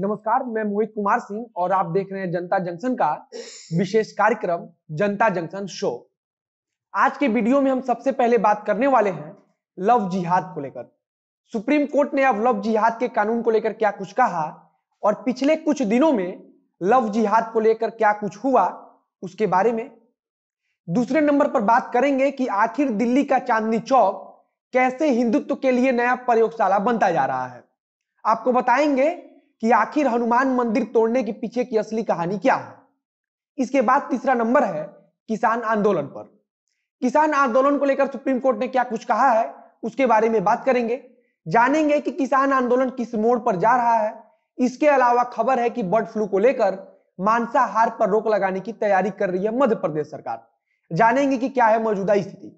नमस्कार मैं मोहित कुमार सिंह और आप देख रहे हैं जनता जंक्शन का विशेष कार्यक्रम जनता जंक्शन शो आज के वीडियो में हम सबसे पहले बात करने वाले हैं लव जिहाद को लेकर सुप्रीम कोर्ट ने अब लव जिहाद के कानून को लेकर क्या कुछ कहा और पिछले कुछ दिनों में लव जिहाद को लेकर क्या कुछ हुआ उसके बारे में दूसरे नंबर पर बात करेंगे कि आखिर दिल्ली का चांदनी चौक कैसे हिंदुत्व के लिए नया प्रयोगशाला बनता जा रहा है आपको बताएंगे कि आखिर हनुमान मंदिर तोड़ने के पीछे की असली कहानी क्या है इसके बाद तीसरा नंबर है किसान आंदोलन पर किसान आंदोलन को लेकर सुप्रीम कोर्ट ने क्या कुछ कहा है उसके बारे में बात करेंगे जानेंगे कि किसान आंदोलन किस मोड़ पर जा रहा है इसके अलावा खबर है कि बर्ड फ्लू को लेकर मांसाहार पर रोक लगाने की तैयारी कर रही है मध्य प्रदेश सरकार जानेंगे कि क्या है मौजूदा स्थिति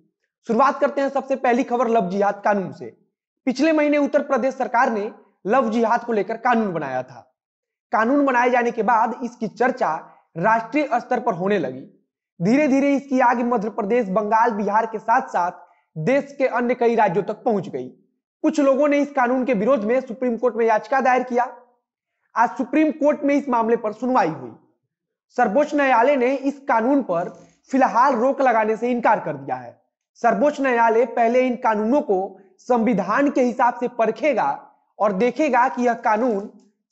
शुरुआत करते हैं सबसे पहली खबर जिहाद कानून से पिछले महीने उत्तर प्रदेश सरकार ने लव जिहाद को लेकर कानून बनाया था कानून बनाए जाने के बाद इसकी चर्चा राष्ट्रीय स्तर पर होने लगी धीरे धीरे इसकी आग मध्य प्रदेश बंगाल बिहार के साथ साथ देश के अन्य कई राज्यों तक पहुंच गई कुछ लोगों ने इस कानून के विरोध में सुप्रीम कोर्ट में याचिका दायर किया आज सुप्रीम कोर्ट में इस मामले पर सुनवाई हुई सर्वोच्च न्यायालय ने इस कानून पर फिलहाल रोक लगाने से इनकार कर दिया है सर्वोच्च न्यायालय पहले इन कानूनों को संविधान के हिसाब से परखेगा और देखेगा कि यह कानून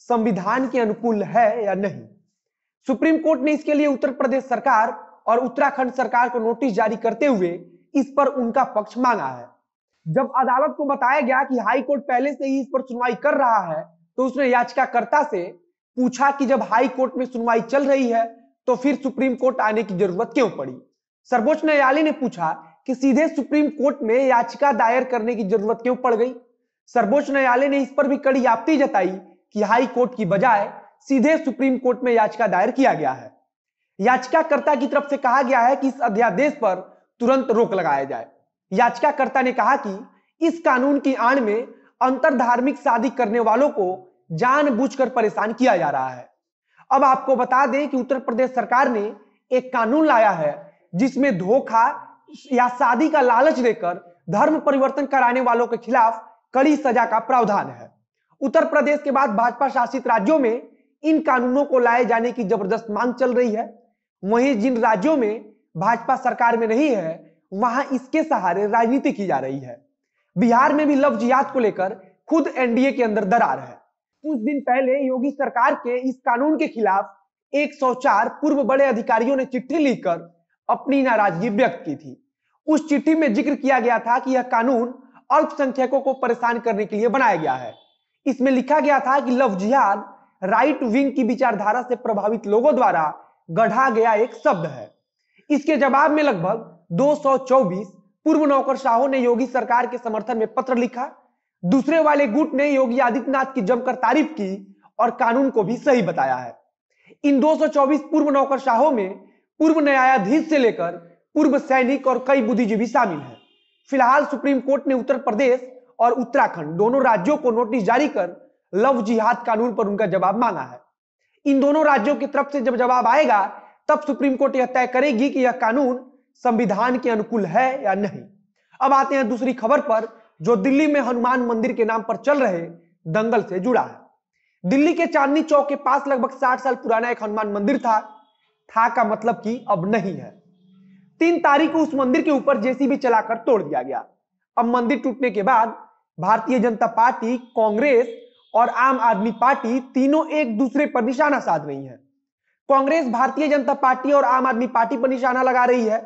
संविधान के अनुकूल है या नहीं सुप्रीम कोर्ट ने इसके लिए उत्तर प्रदेश सरकार और उत्तराखंड सरकार को नोटिस जारी करते हुए इस पर उनका पक्ष मांगा है जब अदालत को बताया गया कि हाई कोर्ट पहले से ही इस पर सुनवाई कर रहा है तो उसने याचिकाकर्ता से पूछा कि जब हाई कोर्ट में सुनवाई चल रही है तो फिर सुप्रीम कोर्ट आने की जरूरत क्यों पड़ी सर्वोच्च न्यायालय ने पूछा कि सीधे सुप्रीम कोर्ट में याचिका दायर करने की जरूरत क्यों पड़ गई सर्वोच्च न्यायालय ने इस पर भी कड़ी आपत्ति जताई कि हाई कोर्ट की बजाय सीधे सुप्रीम कोर्ट में याचिका दायर किया गया है याचिकाकर्ता की तरफ से कहा गया है कि इस अध्यादेश पर तुरंत रोक लगाया जाए याचिकाकर्ता ने कहा कि इस कानून की आड़ में अंतरधार्मिक शादी करने वालों को जानबूझकर परेशान किया जा रहा है अब आपको बता दें कि उत्तर प्रदेश सरकार ने एक कानून लाया है जिसमें धोखा या शादी का लालच देकर धर्म परिवर्तन कराने वालों के खिलाफ कड़ी सजा का प्रावधान है उत्तर प्रदेश के बाद भाजपा शासित राज्यों में इन कानूनों को लाए जाने की जबरदस्त मांग चल रही है वहीं जिन राज्यों में भाजपा सरकार में नहीं है वहां इसके सहारे राजनीति की जा रही है बिहार में भी लफ्ज याद को लेकर खुद एनडीए के अंदर दरार है कुछ दिन पहले योगी सरकार के इस कानून के खिलाफ 104 पूर्व बड़े अधिकारियों ने चिट्ठी लिखकर अपनी नाराजगी व्यक्त की थी उस चिट्ठी में जिक्र किया गया था कि यह कानून अल्पसंख्यकों को परेशान करने के लिए बनाया गया है इसमें लिखा गया था कि लव जिहाद राइट विंग की विचारधारा से प्रभावित लोगों द्वारा गढ़ा गया एक शब्द है इसके जवाब में लगभग 224 पूर्व नौकरशाहों ने योगी सरकार के समर्थन में पत्र लिखा दूसरे वाले गुट ने योगी आदित्यनाथ की जमकर तारीफ की और कानून को भी सही बताया है इन 224 पूर्व नौकरशाहों में पूर्व न्यायाधीश से लेकर पूर्व सैनिक और कई बुद्धिजीवी शामिल हैं फिलहाल सुप्रीम कोर्ट ने उत्तर प्रदेश और उत्तराखंड दोनों राज्यों को नोटिस जारी कर लव जिहाद कानून पर उनका जवाब मांगा है इन दोनों राज्यों की तरफ से जब जवाब आएगा तब सुप्रीम कोर्ट यह तय करेगी कि यह कानून संविधान के अनुकूल है या नहीं अब आते हैं दूसरी खबर पर जो दिल्ली में हनुमान मंदिर के नाम पर चल रहे दंगल से जुड़ा है दिल्ली के चांदनी चौक के पास लगभग साठ साल पुराना एक हनुमान मंदिर था था का मतलब कि अब नहीं है तीन तारीख को उस मंदिर के ऊपर जेसीबी चलाकर तोड़ दिया गया अब मंदिर टूटने के बाद भारतीय जनता पार्टी कांग्रेस और आम आदमी पार्टी तीनों एक दूसरे पर निशाना साध रही है कांग्रेस भारतीय जनता पार्टी और आम आदमी पार्टी पर निशाना लगा रही है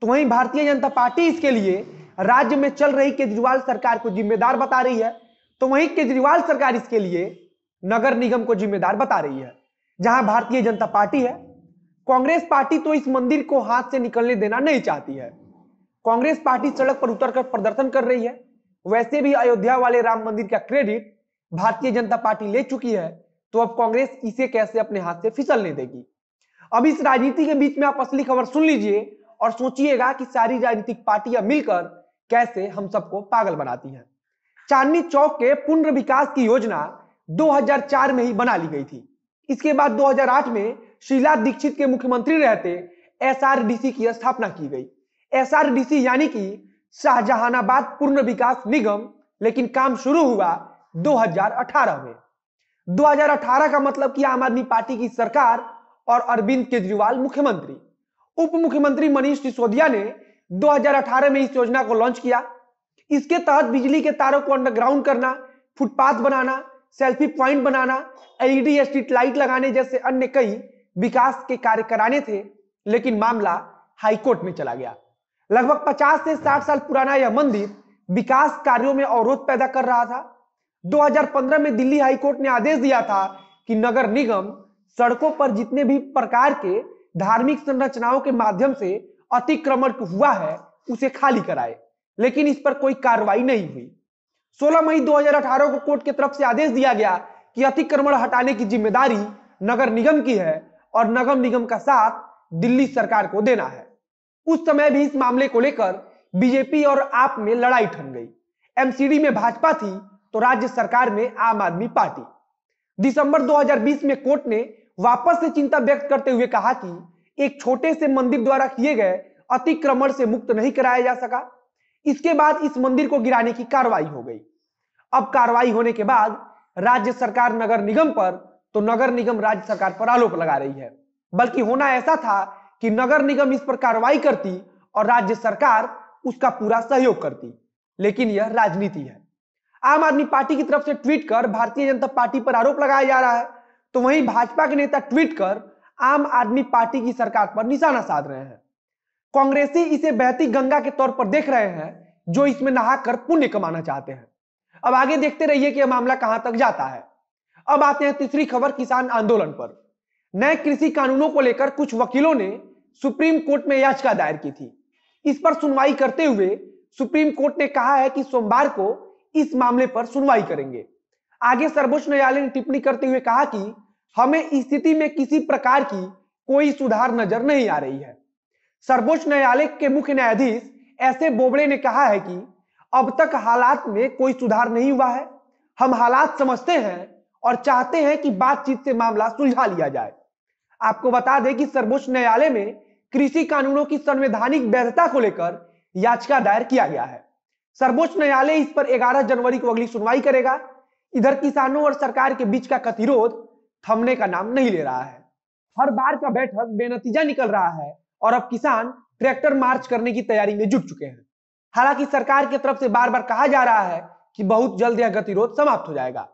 तो वहीं भारतीय जनता पार्टी इसके लिए राज्य में चल रही केजरीवाल सरकार को जिम्मेदार बता रही है तो वहीं केजरीवाल सरकार इसके लिए नगर निगम को जिम्मेदार बता रही है जहां भारतीय जनता पार्टी है कांग्रेस पार्टी तो इस मंदिर को हाथ से निकलने देना नहीं चाहती है कांग्रेस पार्टी सड़क पर उतरकर प्रदर्शन कर रही है वैसे भी अयोध्या वाले राम मंदिर का क्रेडिट भारतीय जनता पार्टी ले चुकी है तो अब कांग्रेस इसे कैसे अपने हाथ से फिसलने देगी अब इस राजनीति के बीच में आप असली खबर सुन लीजिए और सोचिएगा कि सारी राजनीतिक पार्टियां मिलकर कैसे हम सबको पागल बनाती हैं चांदनी चौक के पुनर्विकास की योजना 2004 में ही बना ली गई थी इसके बाद 2008 में शीला दीक्षित के मुख्यमंत्री रहते एसआरडीसी की स्थापना की गई एसआरडीसी यानी कि शाहजहानाबाद पूर्ण विकास निगम लेकिन काम शुरू हुआ 2018 में 2018 का मतलब कि आम आदमी पार्टी की सरकार और अरविंद केजरीवाल मुख्यमंत्री उप मुख्यमंत्री मनीष सिसोदिया ने 2018 में इस योजना को लॉन्च किया इसके तहत बिजली के तारों को अंडरग्राउंड करना फुटपाथ बनाना सेल्फी पॉइंट बनाना एलईडी स्ट्रीट लाइट लगाने जैसे अन्य कई विकास के कार्य कराने थे लेकिन मामला हाईकोर्ट में चला गया लगभग 50 से 60 साल पुराना यह मंदिर विकास कार्यों में अवरोध पैदा कर रहा था 2015 में दिल्ली हाईकोर्ट ने आदेश दिया था कि नगर निगम सड़कों पर जितने भी प्रकार के धार्मिक संरचनाओं के माध्यम से अतिक्रमण हुआ है उसे खाली कराए लेकिन इस पर कोई कार्रवाई नहीं हुई 16 मई 2018 को कोर्ट की तरफ से आदेश दिया गया कि अतिक्रमण हटाने की जिम्मेदारी नगर निगम की है और नगम निगम का साथ दिल्ली सरकार को देना है उस समय भी इस मामले को लेकर बीजेपी और आप में लड़ाई ठन गई एमसीडी में भाजपा थी तो राज्य सरकार में आम आदमी पार्टी दिसंबर 2020 में कोर्ट ने वापस से चिंता व्यक्त करते हुए कहा कि एक छोटे से मंदिर द्वारा किए गए अतिक्रमण से मुक्त नहीं कराया जा सका इसके बाद इस मंदिर को गिराने की कार्रवाई हो गई अब कार्रवाई होने के बाद राज्य सरकार नगर निगम पर तो नगर निगम राज्य सरकार पर आरोप लगा रही है बल्कि होना ऐसा था कि नगर निगम इस पर कार्रवाई करती और राज्य सरकार उसका पूरा सहयोग करती लेकिन यह राजनीति है आम आदमी पार्टी की तरफ से ट्वीट कर भारतीय जनता पार्टी पर आरोप लगाया जा रहा है तो वहीं भाजपा के नेता ट्वीट कर आम आदमी पार्टी की सरकार पर निशाना साध रहे हैं कांग्रेसी इसे बहती गंगा के तौर पर देख रहे हैं जो इसमें नहाकर पुण्य कमाना चाहते हैं अब आगे देखते रहिए कि यह मामला कहां तक जाता है अब आते हैं तीसरी खबर किसान आंदोलन पर नए कृषि कानूनों को लेकर कुछ वकीलों ने सुप्रीम कोर्ट में याचिका दायर की थी इस पर सुनवाई करते हुए सुप्रीम कोर्ट ने कहा है कि सोमवार को इस मामले पर सुनवाई करेंगे आगे सर्वोच्च न्यायालय ने टिप्पणी करते हुए कहा कि हमें स्थिति में किसी प्रकार की कोई सुधार नजर नहीं आ रही है सर्वोच्च न्यायालय के मुख्य न्यायाधीश एस ए बोबड़े ने कहा है कि अब तक हालात में कोई सुधार नहीं हुआ है हम हालात समझते हैं और चाहते हैं कि बातचीत से मामला सुलझा लिया जाए आपको बता दें कि सर्वोच्च न्यायालय में कृषि कानूनों की संवैधानिक वैधता को लेकर याचिका दायर किया गया है सर्वोच्च न्यायालय इस पर 11 जनवरी को अगली सुनवाई करेगा इधर किसानों और सरकार के बीच का गतिरोध थमने का नाम नहीं ले रहा है हर बार का बैठक बेनतीजा निकल रहा है और अब किसान ट्रैक्टर मार्च करने की तैयारी में जुट चुके हैं हालांकि सरकार की तरफ से बार बार कहा जा रहा है कि बहुत जल्द यह गतिरोध समाप्त हो जाएगा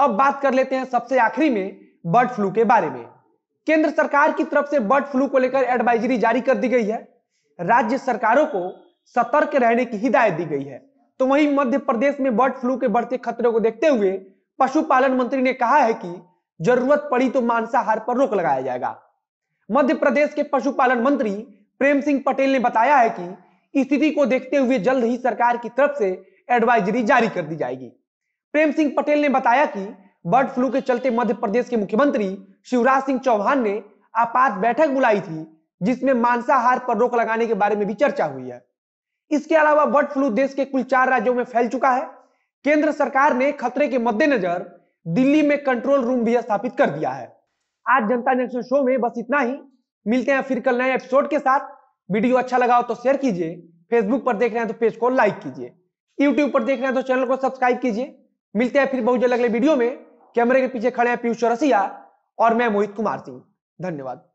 अब बात कर लेते हैं सबसे आखिरी में बर्ड फ्लू के बारे में केंद्र सरकार की तरफ से बर्ड फ्लू को लेकर एडवाइजरी जारी कर दी गई है राज्य सरकारों को सतर्क रहने की हिदायत दी गई है तो वहीं मध्य प्रदेश में बर्ड फ्लू के बढ़ते खतरे को देखते हुए पशुपालन मंत्री ने कहा है कि जरूरत पड़ी तो मांसाहार पर रोक लगाया जाएगा मध्य प्रदेश के पशुपालन मंत्री प्रेम सिंह पटेल ने बताया है कि स्थिति को देखते हुए जल्द ही सरकार की तरफ से एडवाइजरी जारी कर दी जाएगी प्रेम सिंह पटेल ने बताया कि बर्ड फ्लू के चलते मध्य प्रदेश के मुख्यमंत्री शिवराज सिंह चौहान ने आपात बैठक बुलाई थी जिसमें मांसाहार पर रोक लगाने के बारे में भी चर्चा हुई है इसके अलावा बर्ड फ्लू देश के कुल चार राज्यों में फैल चुका है केंद्र सरकार ने खतरे के मद्देनजर दिल्ली में कंट्रोल रूम भी स्थापित कर दिया है आज जनता जंक्शन शो में बस इतना ही मिलते हैं फिर कल नए एपिसोड के साथ वीडियो अच्छा लगा हो तो शेयर कीजिए फेसबुक पर देख रहे हैं तो पेज को लाइक कीजिए यूट्यूब पर देख रहे हैं तो चैनल को सब्सक्राइब कीजिए मिलते हैं फिर बहुत जल्द अगले वीडियो में कैमरे के पीछे खड़े हैं पीयूष चौरसिया और मैं मोहित कुमार सिंह धन्यवाद